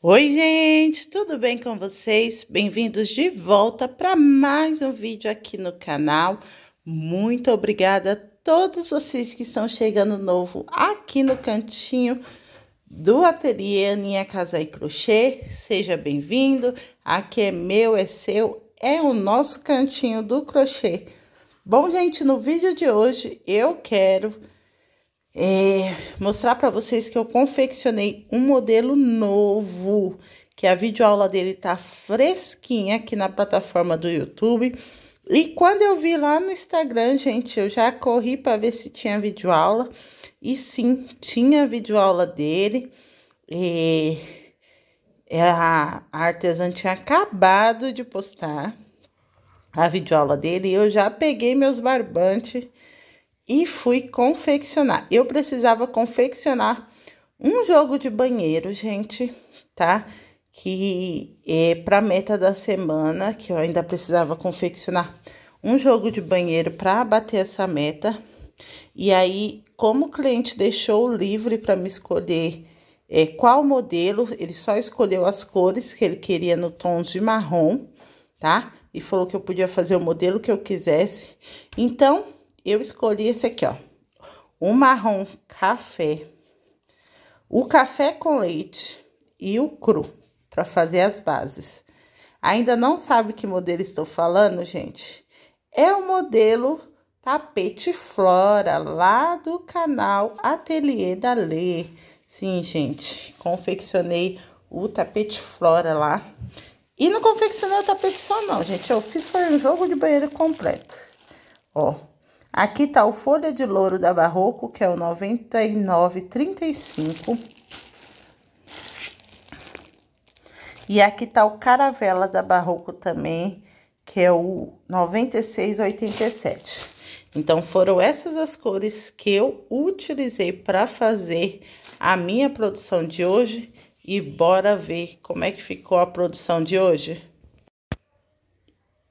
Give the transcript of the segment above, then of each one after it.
Oi, gente, tudo bem com vocês? Bem-vindos de volta para mais um vídeo aqui no canal. Muito obrigada a todos vocês que estão chegando novo aqui no cantinho do ateliê Aninha Casa e Crochê. Seja bem-vindo. Aqui é meu, é seu, é o nosso cantinho do crochê. Bom, gente, no vídeo de hoje eu quero é, mostrar para vocês que eu confeccionei um modelo novo, que a videoaula dele tá fresquinha aqui na plataforma do YouTube. E quando eu vi lá no Instagram, gente, eu já corri para ver se tinha videoaula. E sim, tinha videoaula dele. E é, é, a artesã tinha acabado de postar a videoaula dele. E eu já peguei meus barbantes e fui confeccionar. Eu precisava confeccionar um jogo de banheiro, gente, tá? Que é para meta da semana, que eu ainda precisava confeccionar um jogo de banheiro para bater essa meta. E aí, como o cliente deixou livre para me escolher é, qual modelo, ele só escolheu as cores que ele queria no tom de marrom, tá? E falou que eu podia fazer o modelo que eu quisesse. Então, eu escolhi esse aqui, ó. O marrom café. O café com leite e o cru para fazer as bases. Ainda não sabe que modelo estou falando, gente? É o modelo tapete flora lá do canal Ateliê da Lê. Sim, gente, confeccionei o tapete flora lá. E não confeccionei o tapete só não, gente. Eu fiz foi um jogo de banheiro completo. Ó, Aqui tá o folha de louro da Barroco, que é o 99,35. E aqui tá o caravela da Barroco também, que é o 96,87. Então, foram essas as cores que eu utilizei para fazer a minha produção de hoje. E bora ver como é que ficou a produção de hoje?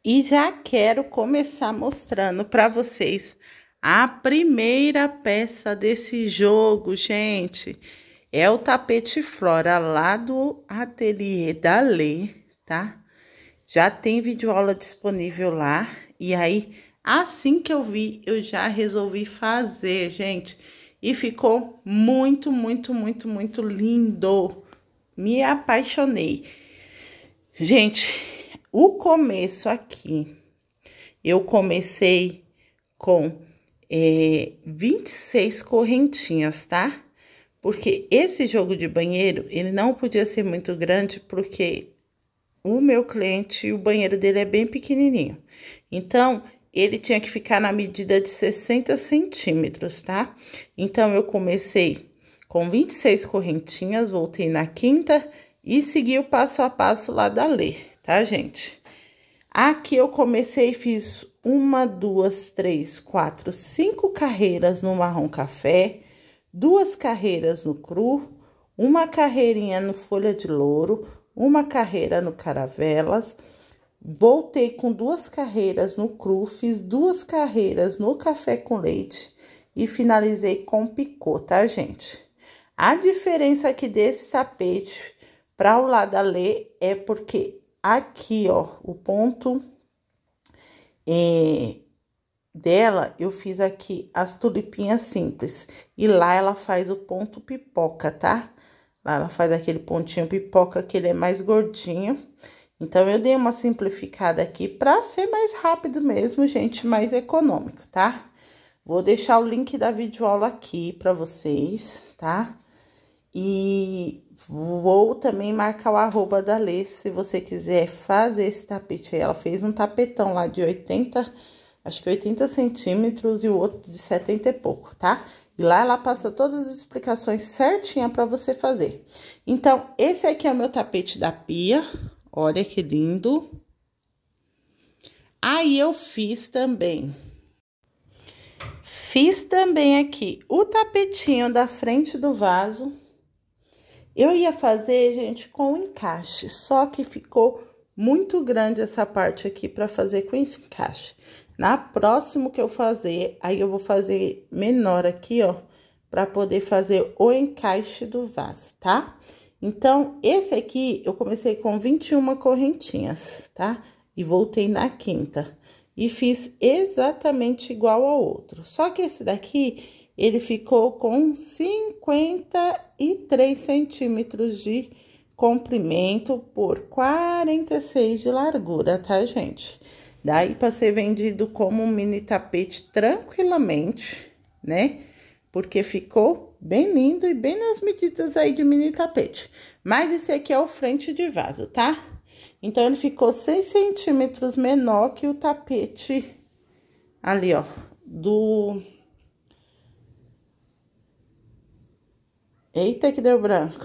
E já quero começar mostrando para vocês a primeira peça desse jogo, gente. É o tapete flora lá do ateliê da Lê, tá? Já tem videoaula disponível lá. E aí, assim que eu vi, eu já resolvi fazer, gente. E ficou muito, muito, muito, muito lindo. Me apaixonei. Gente, o começo aqui, eu comecei com é, 26 correntinhas, tá? Porque esse jogo de banheiro, ele não podia ser muito grande, porque o meu cliente, o banheiro dele é bem pequenininho. Então, ele tinha que ficar na medida de 60 centímetros, tá? Então, eu comecei com 26 correntinhas, voltei na quinta e segui o passo a passo lá da Lê, tá, gente? Aqui eu comecei e fiz uma, duas, três, quatro, cinco carreiras no marrom café, duas carreiras no cru, uma carreirinha no folha de louro, uma carreira no caravelas, voltei com duas carreiras no cru, fiz duas carreiras no café com leite e finalizei com picô, tá, gente? A diferença aqui desse tapete para o lado a ler é porque aqui, ó, o ponto é, dela, eu fiz aqui as tulipinhas simples. E lá ela faz o ponto pipoca, tá? Lá ela faz aquele pontinho pipoca, que ele é mais gordinho. Então, eu dei uma simplificada aqui pra ser mais rápido mesmo, gente, mais econômico, tá? Vou deixar o link da videoaula aqui pra vocês, tá? E vou também marcar o arroba da Lê, se você quiser fazer esse tapete aí. Ela fez um tapetão lá de 80, acho que 80 centímetros e o outro de 70 e pouco, tá? E lá ela passa todas as explicações certinha para você fazer. Então, esse aqui é o meu tapete da pia. Olha que lindo. Aí eu fiz também. Fiz também aqui o tapetinho da frente do vaso eu ia fazer, gente, com encaixe, só que ficou muito grande essa parte aqui para fazer com encaixe. Na próxima que eu fazer, aí eu vou fazer menor aqui, ó, para poder fazer o encaixe do vaso, tá? Então, esse aqui eu comecei com 21 correntinhas, tá? E voltei na quinta. E fiz exatamente igual ao outro. Só que esse daqui ele ficou com 53 centímetros de comprimento por 46 de largura, tá, gente? Daí para ser vendido como um mini tapete tranquilamente, né? Porque ficou bem lindo e bem nas medidas aí de mini tapete. Mas esse aqui é o frente de vaso, tá? Então, ele ficou 6 centímetros menor que o tapete ali, ó, do Eita que deu branco.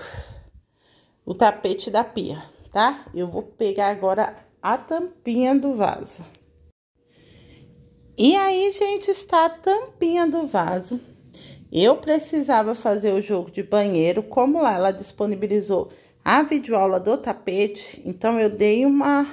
O tapete da pia, tá? Eu vou pegar agora a tampinha do vaso. E aí, gente, está a tampinha do vaso. Eu precisava fazer o jogo de banheiro, como lá ela disponibilizou a videoaula do tapete, então eu dei uma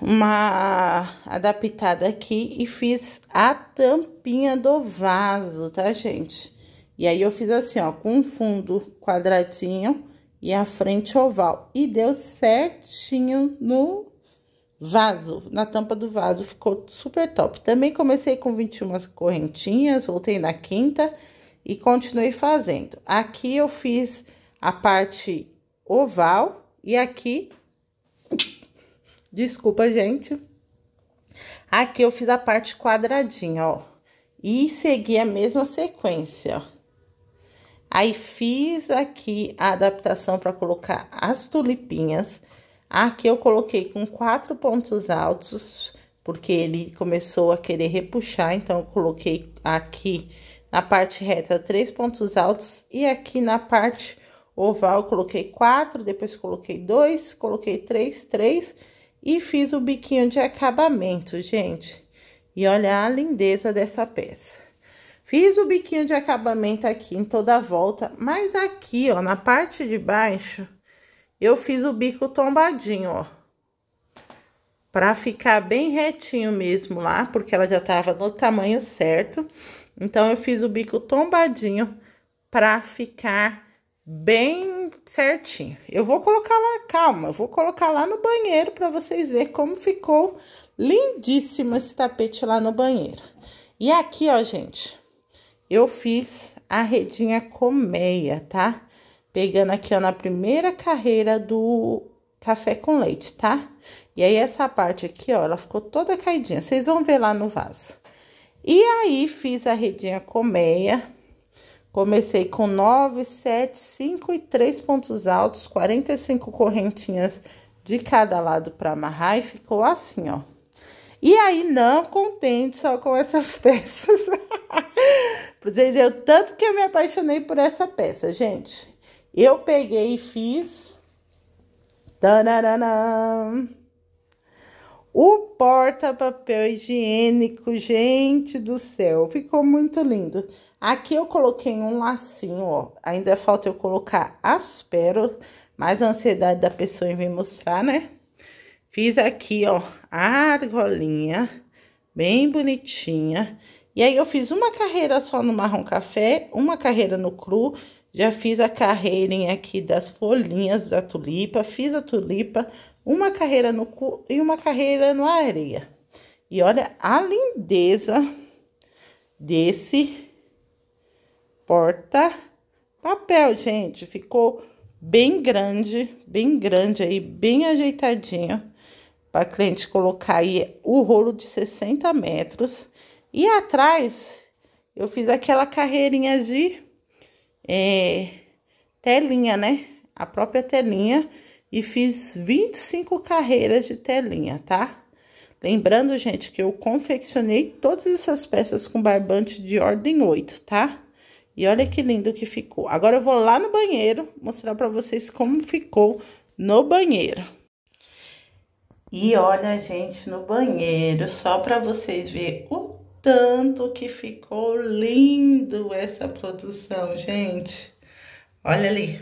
uma adaptada aqui e fiz a tampinha do vaso, tá, gente? E aí, eu fiz assim, ó, com um fundo quadradinho e a frente oval. E deu certinho no vaso, na tampa do vaso, ficou super top. Também comecei com 21 correntinhas, voltei na quinta e continuei fazendo. Aqui eu fiz a parte oval e aqui, desculpa, gente, aqui eu fiz a parte quadradinha, ó. E segui a mesma sequência, ó. Aí fiz aqui a adaptação para colocar as tulipinhas. Aqui eu coloquei com quatro pontos altos, porque ele começou a querer repuxar, então eu coloquei aqui na parte reta três pontos altos e aqui na parte oval eu coloquei quatro, depois coloquei dois, coloquei três, três e fiz o biquinho de acabamento, gente. E olha a lindeza dessa peça. Fiz o biquinho de acabamento aqui em toda a volta, mas aqui, ó, na parte de baixo, eu fiz o bico tombadinho, ó. Pra ficar bem retinho mesmo lá, porque ela já tava no tamanho certo. Então, eu fiz o bico tombadinho pra ficar bem certinho. Eu vou colocar lá, calma, eu vou colocar lá no banheiro pra vocês verem como ficou lindíssimo esse tapete lá no banheiro. E aqui, ó, gente, eu fiz a redinha colmeia, tá? Pegando aqui, ó, na primeira carreira do café com leite, tá? E aí, essa parte aqui, ó, ela ficou toda caidinha. Vocês vão ver lá no vaso. E aí, fiz a redinha colmeia. Comecei com 9, 7, 5 e 3 pontos altos, 45 correntinhas de cada lado para amarrar e ficou assim, ó. E aí, não contente só com essas peças. pra vocês verem o tanto que eu me apaixonei por essa peça, gente. Eu peguei e fiz... Tananana. O porta-papel higiênico, gente do céu, ficou muito lindo. Aqui eu coloquei um lacinho, ó. Ainda falta eu colocar as pérolas, mas a ansiedade da pessoa em vir mostrar, né? Fiz aqui, ó, a argolinha, bem bonitinha. E aí, eu fiz uma carreira só no marrom café, uma carreira no cru. Já fiz a carreira aqui das folhinhas da tulipa, fiz a tulipa, uma carreira no cu e uma carreira no areia. E olha a lindeza desse porta papel, gente. Ficou bem grande, bem grande aí, bem ajeitadinho para a cliente colocar aí o rolo de 60 metros. E atrás eu fiz aquela carreirinha de é, telinha, né? A própria telinha e fiz 25 carreiras de telinha, tá? Lembrando, gente, que eu confeccionei todas essas peças com barbante de ordem 8, tá? E olha que lindo que ficou. Agora eu vou lá no banheiro mostrar para vocês como ficou no banheiro. E olha, gente, no banheiro, só para vocês verem o tanto que ficou lindo essa produção, gente. Olha ali.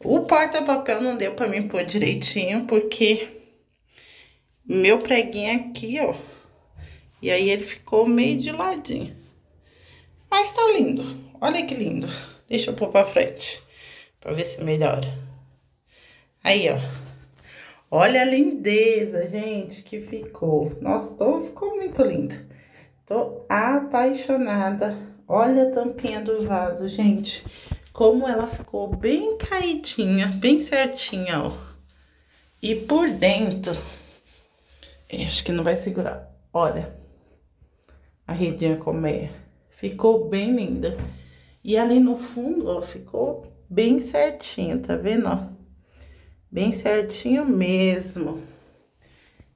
O porta-papel não deu para mim pôr direitinho, porque meu preguinho aqui, ó. E aí ele ficou meio de ladinho. Mas tá lindo. Olha que lindo. Deixa eu pôr para frente, para ver se melhora. Aí, ó. Olha a lindeza, gente, que ficou. Nossa, tô, ficou muito lindo. Tô apaixonada. Olha a tampinha do vaso, gente. Como ela ficou bem caidinha, bem certinha, ó. E por dentro... É, acho que não vai segurar. Olha. A redinha colmeia. É. Ficou bem linda. E ali no fundo, ó, ficou bem certinho, tá vendo, ó? Bem certinho mesmo.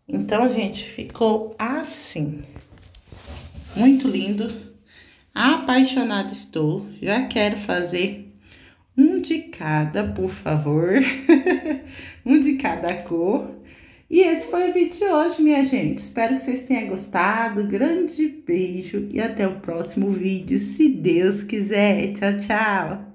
Então, gente, ficou assim. Muito lindo. Apaixonada estou. Já quero fazer um de cada, por favor. um de cada cor. E esse foi o vídeo de hoje, minha gente. Espero que vocês tenham gostado. Grande beijo e até o próximo vídeo, se Deus quiser. Tchau, tchau.